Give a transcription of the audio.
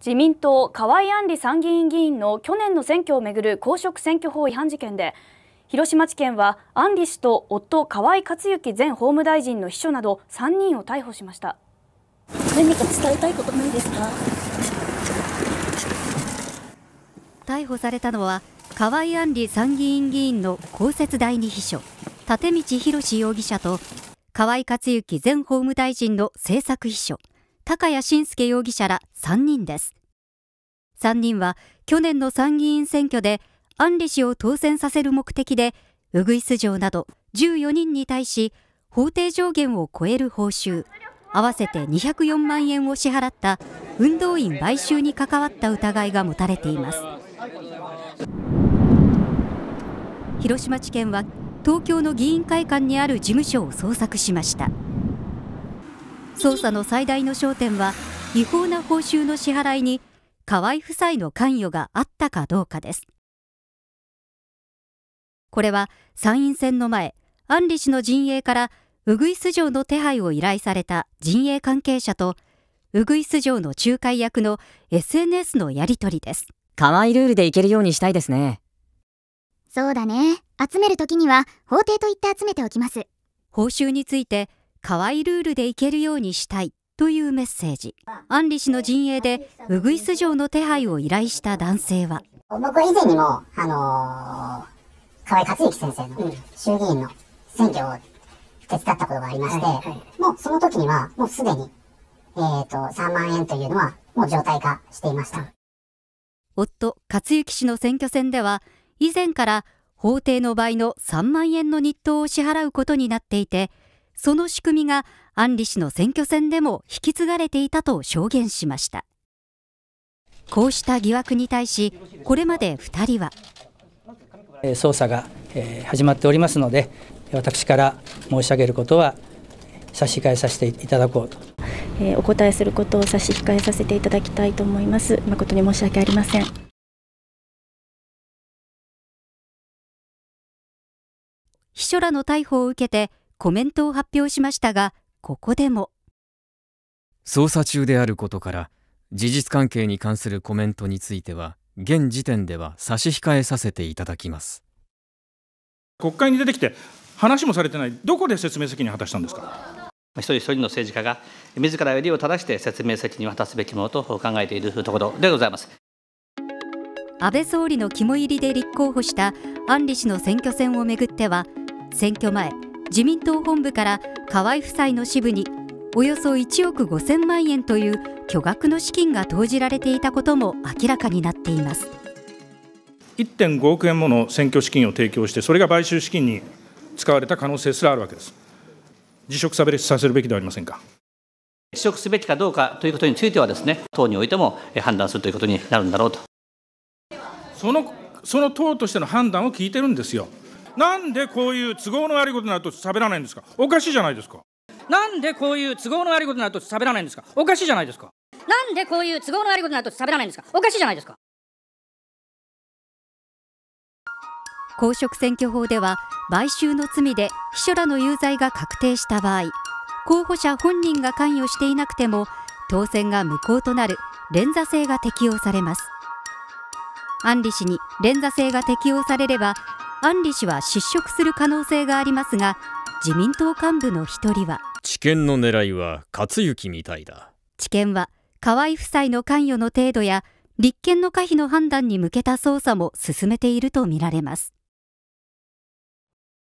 自民党河井案里参議院議員の去年の選挙をめぐる公職選挙法違反事件で広島地検は案里氏と夫河井克行前法務大臣の秘書など3人を逮捕しました何か伝えたいことないですか逮捕されたのは河井案里参議院議員の公設第二秘書立道博容疑者と河井克行前法務大臣の政策秘書高谷信介容疑者ら3人です3人は去年の参議院選挙で安里氏を当選させる目的でウグイス嬢など14人に対し法定上限を超える報酬合わせて204万円を支払った運動員買収に関わった疑いが持たれています広島地検は東京の議員会館にある事務所を捜索しました。捜査の最大の焦点は違法な報酬の支払いに河合夫妻の関与があったかどうかですこれは参院選の前安里氏の陣営からウグイス城の手配を依頼された陣営関係者とウグイス城の仲介役の SNS のやり取りです河合ルールでいけるようにしたいですねそうだね集める時には法廷と言って集めておきます報酬について可愛いルールでいけるようにしたいというメッセージアンリ氏の陣営でウグイス城の手配を依頼した男性は僕以前にも、あのー、河合克行先生の衆議院の選挙を手伝ったことがありまして、もうその時にはもうすでに、えーと、と3万円というのはもう状態化していました夫克行氏の選挙戦では以前から法廷の倍の3万円の日当を支払うことになっていてその仕組みが安里氏の選挙戦でも引き継がれていたと証言しましたこうした疑惑に対しこれまで2人は捜査が始まっておりますので私から申し上げることは差し控えさせていただこうとお答えすることを差し控えさせていただきたいと思います誠に申し訳ありません秘書らの逮捕を受けてコメントを発表しましたがここでも捜査中であることから事実関係に関するコメントについては現時点では差し控えさせていただきます国会に出てきて話もされてないどこで説明責任を果たしたんですか一人一人の政治家が自らよりを正して説明責任を果たすべきものと考えているところでございます安倍総理の肝入りで立候補した安里氏の選挙戦をめぐっては選挙前自民党本部から河合夫妻の支部におよそ1億5000万円という巨額の資金が投じられていたことも明らかになっています1.5億円もの選挙資金を提供してそれが買収資金に使われた可能性すらあるわけです辞職させるべきではありませんか辞職すべきかどうかということについてはですね党においても判断するということになるんだろうとそのその党としての判断を聞いてるんですよなんでこういう都合の悪いことになると喋らないんですかおかしいじゃないですかなんでこういう都合の悪いことになると喋らないんですかおかしいじゃないですかなんでこういう都合の悪いことになると喋らないんですかおかしいじゃないですか公職選挙法では買収の罪で秘書らの有罪が確定した場合候補者本人が関与していなくても当選が無効となる連座制が適用されます安里氏に連座制が適用されれば安里氏は失職する可能性がありますが自民党幹部の一人は知見の狙いは勝行みたいだ知見は河合夫妻の関与の程度や立憲の可否の判断に向けた捜査も進めているとみられます